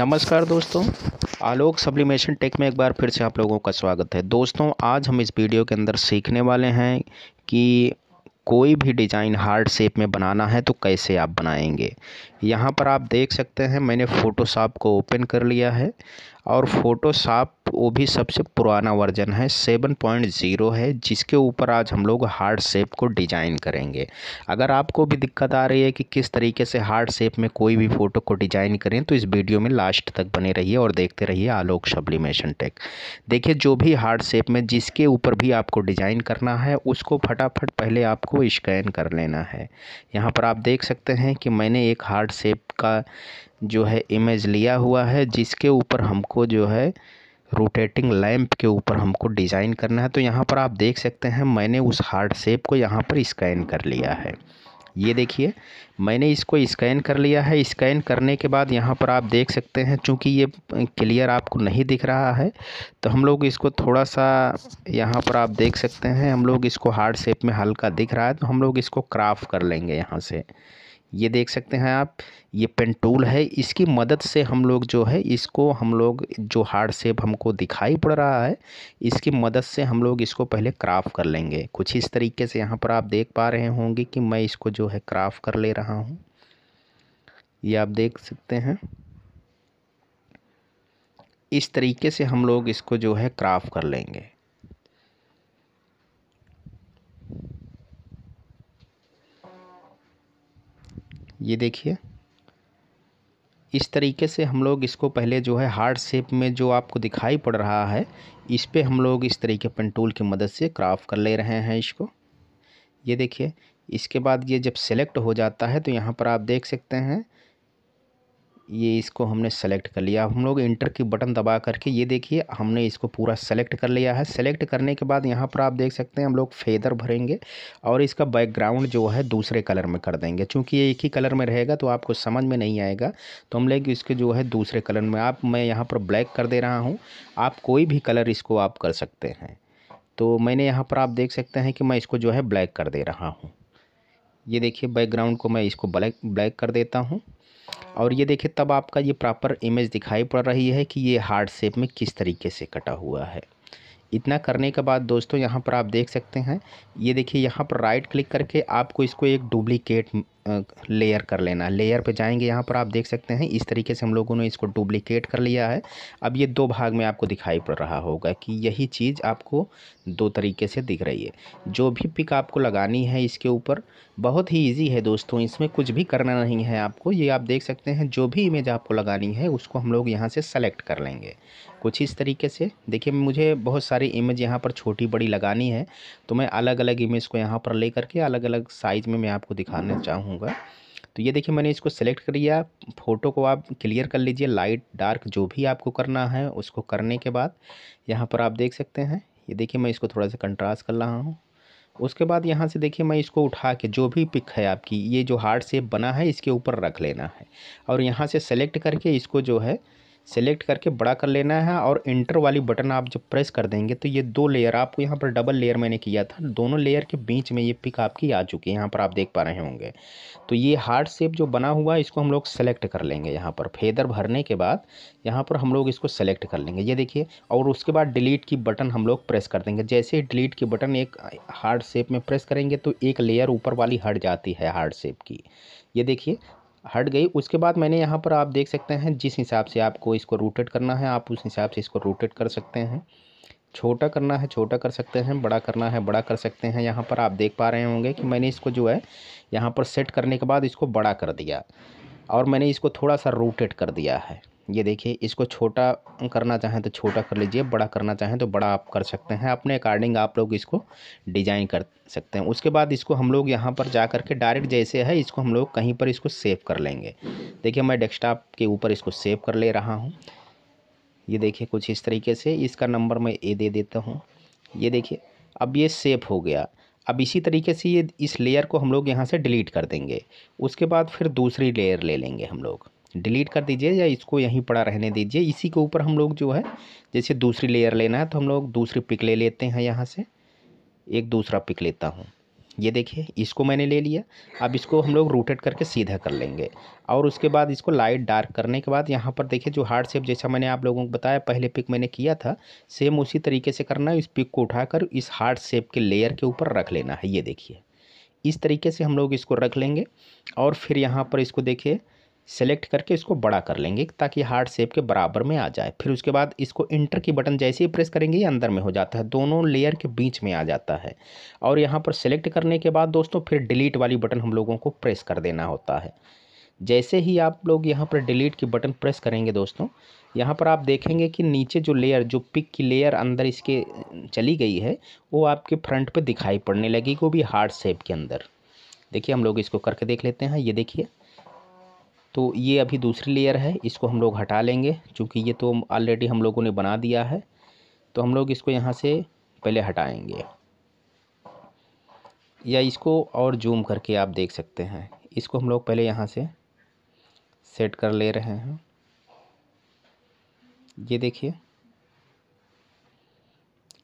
नमस्कार दोस्तों आलोक sublimation take में एक बार फिर से आप लोगों का स्वागत है दोस्तों आज हम इस वीडियो के अंदर सीखने वाले हैं कि कोई भी डिज़ाइन हार्ड शेप में बनाना है तो कैसे आप बनाएंगे यहाँ पर आप देख सकते हैं मैंने फ़ोटोशॉप को ओपन कर लिया है और फोटोशॉप वो भी सबसे पुराना वर्जन है सेवन पॉइंट ज़ीरो है जिसके ऊपर आज हम लोग हार्ड शेप को डिज़ाइन करेंगे अगर आपको भी दिक्कत आ रही है कि किस तरीके से हार्ड शेप में कोई भी फ़ोटो को डिज़ाइन करें तो इस वीडियो में लास्ट तक बने रहिए और देखते रहिए आलोक सब्लिमेशन टेक देखिए जो भी हार्ड शेप में जिसके ऊपर भी आपको डिज़ाइन करना है उसको फटाफट पहले आपको स्कैन कर लेना है यहाँ पर आप देख सकते हैं कि मैंने एक हार्ड शेप का जो है इमेज लिया हुआ है जिसके ऊपर हमको जो है रोटेटिंग लैम्प के ऊपर हमको डिज़ाइन करना है तो यहाँ पर आप देख सकते हैं मैंने उस हार्ड शेप को यहाँ पर स्कैन कर लिया है ये देखिए मैंने इसको स्कैन कर लिया है स्कैन करने के बाद यहाँ पर आप देख सकते हैं चूँकि ये क्लियर आपको नहीं दिख रहा है तो हम लोग इसको थोड़ा सा यहाँ पर आप देख सकते हैं हम लोग इसको हार्ड शेप में हल्का दिख रहा है तो हम लोग इसको क्राफ्ट कर लेंगे यहाँ से ये देख सकते हैं आप ये पेन टूल है इसकी मदद से हम लोग जो है इसको हम लोग जो हार्ड शेप हमको दिखाई पड़ रहा है इसकी मदद से हम लोग इसको पहले क्राफ्ट कर लेंगे कुछ इस तरीके से यहाँ पर आप देख पा रहे होंगे कि मैं इसको जो है क्राफ्ट कर ले रहा हूँ ये आप देख सकते हैं इस तरीके से हम लोग इसको जो है क्राफ़्ट कर लेंगे ये देखिए इस तरीके से हम लोग इसको पहले जो है हार्ड शेप में जो आपको दिखाई पड़ रहा है इस पर हम लोग इस तरीके पेन टूल की मदद से क्राफ्ट कर ले रहे हैं इसको ये देखिए इसके बाद ये जब सेलेक्ट हो जाता है तो यहाँ पर आप देख सकते हैं ये इसको हमने सेलेक्ट कर लिया हम लोग इंटर की बटन दबा करके ये देखिए हमने इसको पूरा सेलेक्ट कर लिया है सेलेक्ट करने के बाद यहाँ पर आप देख सकते हैं हम लोग फेदर भरेंगे और इसका बैकग्राउंड जो है दूसरे कलर में कर देंगे चूँकि ये एक ही कलर में रहेगा तो आपको समझ में नहीं आएगा तो हम लोग इसके जो है दूसरे कलर में आप मैं यहाँ पर ब्लैक कर दे रहा हूँ आप कोई भी कलर इसको आप कर सकते हैं तो मैंने यहाँ पर आप देख सकते हैं कि मैं इसको जो है ब्लैक कर दे रहा हूँ ये देखिए बैकग्राउंड को मैं इसको ब्लैक ब्लैक कर देता हूँ और ये देखिए तब आपका ये प्रॉपर इमेज दिखाई पड़ रही है कि ये हार्ड शेप में किस तरीके से कटा हुआ है इतना करने के बाद दोस्तों यहाँ पर आप देख सकते हैं ये देखिए यहाँ पर राइट क्लिक करके आपको इसको एक डुप्लीकेट लेयर कर लेना है लेयर पे जाएंगे यहाँ पर आप देख सकते हैं इस तरीके से हम लोगों ने इसको डुप्लीकेट कर लिया है अब ये दो भाग में आपको दिखाई पड़ रहा होगा कि यही चीज़ आपको दो तरीके से दिख रही है जो भी पिक आपको लगानी है इसके ऊपर बहुत ही ईजी है दोस्तों इसमें कुछ भी करना नहीं है आपको ये आप देख सकते हैं जो भी इमेज आपको लगानी है उसको हम लोग यहाँ से सेलेक्ट कर लेंगे कुछ इस तरीके से देखिए मुझे बहुत सारी इमेज यहाँ पर छोटी बड़ी लगानी है तो मैं अलग अलग इमेज को यहाँ पर ले करके अलग अलग साइज़ में मैं आपको दिखाना चाहूँगा तो ये देखिए मैंने इसको सेलेक्ट कर लिया फ़ोटो को आप क्लियर कर लीजिए लाइट डार्क जो भी आपको करना है उसको करने के बाद यहाँ पर आप देख सकते हैं ये देखिए मैं इसको थोड़ा सा कंट्रास्ट कर रहा हूँ उसके बाद यहाँ से देखिए मैं इसको उठा के जो भी पिक है आपकी ये जो हार्ड शेप बना है इसके ऊपर रख लेना है और यहाँ से सेलेक्ट करके इसको जो है सेलेक्ट करके बड़ा कर लेना है और इंटर वाली बटन आप जब प्रेस कर देंगे तो ये दो लेयर आपको यहाँ पर डबल लेयर मैंने किया था दोनों लेयर के बीच में ये पिक आपकी आ चुकी है यहाँ पर आप देख पा रहे होंगे तो ये हार्ड शेप जो बना हुआ है इसको हम लोग सेलेक्ट कर लेंगे यहाँ पर फेदर भरने के बाद यहाँ पर हम लोग इसको सेलेक्ट कर लेंगे ये देखिए और उसके बाद डिलीट की बटन हम लोग प्रेस कर देंगे जैसे ही डिलीट की बटन एक हार्ड शेप में प्रेस करेंगे तो एक लेयर ऊपर वाली हट जाती है हार्ड शेप की ये देखिए हट गई उसके बाद मैंने यहाँ पर आप देख सकते हैं जिस हिसाब से आपको इसको रोटेट करना है आप उस हिसाब से इसको रोटेट कर सकते हैं छोटा करना है छोटा कर सकते हैं बड़ा करना है बड़ा कर सकते हैं यहाँ पर आप देख पा रहे होंगे कि मैंने इसको जो है यहाँ पर सेट करने के बाद इसको बड़ा कर दिया और मैंने इसको थोड़ा सा रोटेट कर दिया है ये देखिए इसको छोटा करना चाहें तो छोटा कर लीजिए बड़ा करना चाहें तो बड़ा आप कर सकते हैं अपने अकॉर्डिंग आप लोग इसको डिज़ाइन कर सकते हैं उसके बाद इसको हम लोग यहाँ पर जा कर के डायरेक्ट जैसे है इसको हम लोग कहीं पर इसको सेव कर लेंगे देखिए मैं डेस्कटॉप के ऊपर इसको सेव कर ले रहा हूँ ये देखिए कुछ इस तरीके से इसका नंबर मैं ए दे देता हूँ ये देखिए अब ये सेफ हो गया अब इसी तरीके से ये इस लेयर को हम लोग यहाँ से डिलीट कर देंगे उसके बाद फिर दूसरी लेयर ले लेंगे हम लोग डिलीट कर दीजिए या इसको यहीं पड़ा रहने दीजिए इसी के ऊपर हम लोग जो है जैसे दूसरी लेयर लेना है तो हम लोग दूसरी पिक ले लेते हैं यहाँ से एक दूसरा पिक लेता हूँ ये देखिए इसको मैंने ले लिया अब इसको हम लोग रोटेट करके सीधा कर लेंगे और उसके बाद इसको लाइट डार्क करने के बाद यहाँ पर देखिए जो हार्ड शेप जैसा मैंने आप लोगों को बताया पहले पिक मैंने किया था सेम उसी तरीके से करना है इस पिक को उठाकर इस हार्ड शेप के लेयर के ऊपर रख लेना है ये देखिए इस तरीके से हम लोग इसको रख लेंगे और फिर यहाँ पर इसको देखिए सेलेक्ट करके इसको बड़ा कर लेंगे ताकि हार्ड शेप के बराबर में आ जाए फिर उसके बाद इसको इंटर की बटन जैसे ही प्रेस करेंगे ये अंदर में हो जाता है दोनों लेयर के बीच में आ जाता है और यहाँ पर सेलेक्ट करने के बाद दोस्तों फिर डिलीट वाली बटन हम लोगों को प्रेस कर देना होता है जैसे ही आप लोग यहाँ पर डिलीट की बटन प्रेस करेंगे दोस्तों यहाँ पर आप देखेंगे कि नीचे जो लेयर जो पिक की लेयर अंदर इसके चली गई है वो आपके फ्रंट पर दिखाई पड़ने लगी वो भी हार्ड शेप के अंदर देखिए हम लोग इसको करके देख लेते हैं ये देखिए तो ये अभी दूसरी लेयर है इसको हम लोग हटा लेंगे क्योंकि ये तो ऑलरेडी हम लोगों ने बना दिया है तो हम लोग इसको यहाँ से पहले हटाएंगे या इसको और जूम करके आप देख सकते हैं इसको हम लोग पहले यहाँ से सेट कर ले रहे हैं ये देखिए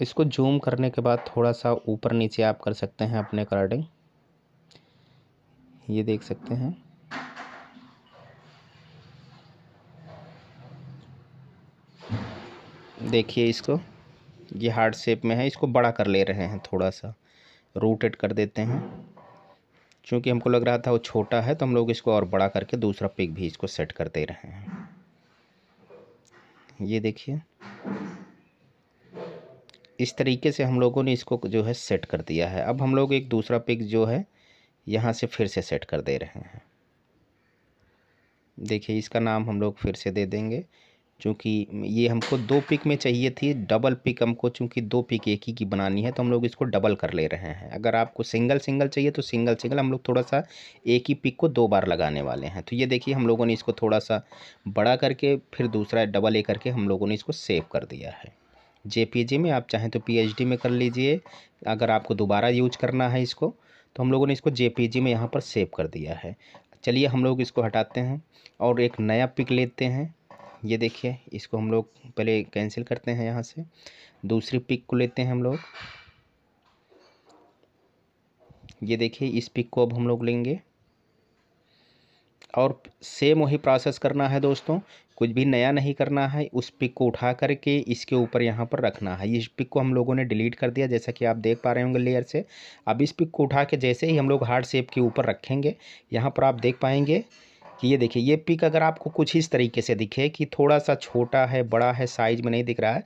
इसको जूम करने के बाद थोड़ा सा ऊपर नीचे आप कर सकते हैं अपने अकॉर्डिंग ये देख सकते हैं देखिए इसको ये हार्ड शेप में है इसको बड़ा कर ले रहे हैं थोड़ा सा रोटेट कर देते हैं क्योंकि हमको लग रहा था वो छोटा है तो हम लोग इसको और बड़ा करके दूसरा पिक भी इसको सेट कर दे रहे हैं ये देखिए इस तरीके से हम लोगों ने इसको जो है सेट कर दिया है अब हम लोग एक दूसरा पिक जो है यहाँ से फिर से सेट कर दे रहे हैं देखिए इसका नाम हम लोग फिर से दे देंगे चूँकि ये हमको दो पिक में चाहिए थी डबल पिक हमको चूँकि दो पिक एक ही की बनानी है तो हम लोग इसको डबल कर ले रहे हैं अगर आपको सिंगल सिंगल चाहिए तो सिंगल सिंगल हम लोग थोड़ा सा एक ही पिक को दो बार लगाने वाले हैं तो ये देखिए हम लोगों ने इसको थोड़ा सा बड़ा करके फिर दूसरा डबल ए करके हम लोगों ने इसको सेव कर दिया है जे में आप चाहें तो पी में कर लीजिए अगर आपको दोबारा यूज करना है इसको तो हम लोगों ने इसको जे में यहाँ पर सेव कर दिया है चलिए हम लोग इसको हटाते हैं और एक नया पिक लेते हैं ये देखिए इसको हम लोग पहले कैंसिल करते हैं यहाँ से दूसरी पिक को लेते हैं हम लोग ये देखिए इस पिक को अब हम लोग लेंगे और सेम वही प्रोसेस करना है दोस्तों कुछ भी नया नहीं करना है उस पिक को उठा करके इसके ऊपर यहाँ पर रखना है इस पिक को हम लोगों ने डिलीट कर दिया जैसा कि आप देख पा रहे होंगे लेयर से अब इस पिक को उठा के जैसे ही हम लोग हार्ड सेप के ऊपर रखेंगे यहाँ पर आप देख पाएंगे कि ये देखिए ये पिक अगर आपको कुछ इस तरीके से दिखे कि थोड़ा सा छोटा है बड़ा है साइज में नहीं दिख रहा है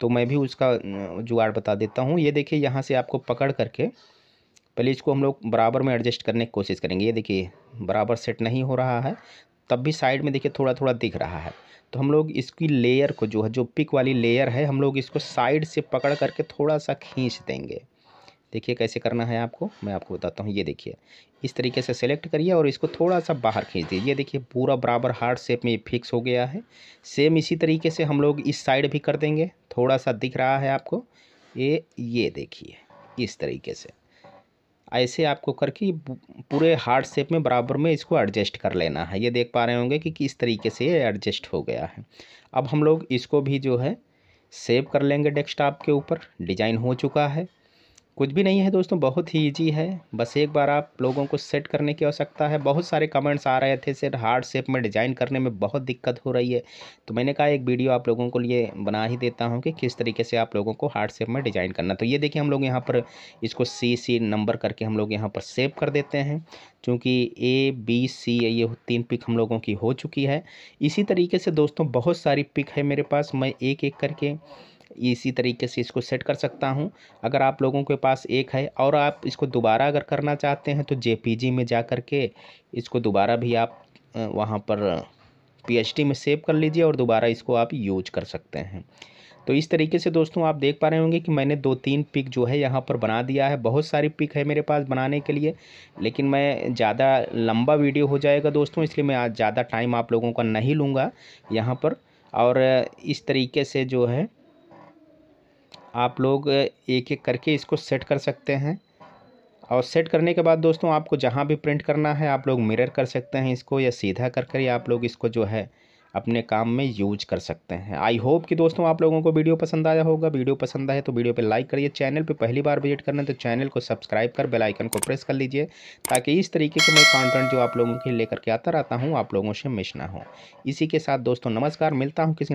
तो मैं भी उसका जुगाड़ बता देता हूँ ये देखिए यहाँ से आपको पकड़ करके पहले इसको हम लोग बराबर में एडजस्ट करने की कोशिश करेंगे ये देखिए बराबर सेट नहीं हो रहा है तब भी साइड में देखिए थोड़ा थोड़ा दिख रहा है तो हम लोग इसकी लेयर को जो है जो पिक वाली लेयर है हम लोग इसको साइड से पकड़ करके थोड़ा सा खींच देंगे देखिए कैसे करना है आपको मैं आपको बताता हूँ ये देखिए इस तरीके से सेलेक्ट करिए और इसको थोड़ा सा बाहर खींच दीजिए देखिए पूरा बराबर हार्ड शेप में फिक्स हो गया है सेम इसी तरीके से हम लोग इस साइड भी कर देंगे थोड़ा सा दिख रहा है आपको ये ये देखिए इस तरीके से ऐसे आपको करके पूरे हार्ड शेप में बराबर में इसको एडजस्ट कर लेना है ये देख पा रहे होंगे कि किस तरीके से ये एडजस्ट हो गया है अब हम लोग इसको भी जो है सेव कर लेंगे डेस्कटॉप के ऊपर डिज़ाइन हो चुका है कुछ भी नहीं है दोस्तों बहुत ही ईजी है बस एक बार आप लोगों को सेट करने की आवश्यकता है बहुत सारे कमेंट्स आ रहे थे सर हार्ड शेप में डिज़ाइन करने में बहुत दिक्कत हो रही है तो मैंने कहा एक वीडियो आप लोगों को लिए बना ही देता हूं कि किस तरीके से आप लोगों को हार्ड शेप में डिज़ाइन करना तो ये देखिए हम लोग यहाँ पर इसको सी सी नंबर करके हम लोग यहाँ पर सेव कर देते हैं चूँकि ए बी सी ये तीन पिक हम लोगों की हो चुकी है इसी तरीके से दोस्तों बहुत सारी पिक है मेरे पास मैं एक एक करके इसी तरीके से इसको सेट कर सकता हूँ अगर आप लोगों के पास एक है और आप इसको दोबारा अगर करना चाहते हैं तो जे में जा कर के इसको दोबारा भी आप वहाँ पर पी में सेव कर लीजिए और दोबारा इसको आप यूज कर सकते हैं तो इस तरीके से दोस्तों आप देख पा रहे होंगे कि मैंने दो तीन पिक जो है यहाँ पर बना दिया है बहुत सारी पिक है मेरे पास बनाने के लिए लेकिन मैं ज़्यादा लंबा वीडियो हो जाएगा दोस्तों इसलिए मैं आज ज़्यादा टाइम आप लोगों का नहीं लूँगा यहाँ पर और इस तरीके से जो है आप लोग एक एक करके इसको सेट कर सकते हैं और सेट करने के बाद दोस्तों आपको जहाँ भी प्रिंट करना है आप लोग मिरर कर सकते हैं इसको या सीधा कर कर आप लोग इसको जो है अपने काम में यूज कर सकते हैं आई होप कि दोस्तों आप लोगों को वीडियो पसंद आया होगा वीडियो पसंद आए तो वीडियो पे लाइक करिए चैनल पे पहली बार विजिट करना है तो चैनल को सब्सक्राइब कर बेल आइकन को प्रेस कर लीजिए ताकि इस तरीके से मैं कंटेंट जो आप लोगों के लेकर के आता रहता हूँ आप लोगों से मिस ना हो इसी के साथ दोस्तों नमस्कार मिलता हूँ किसी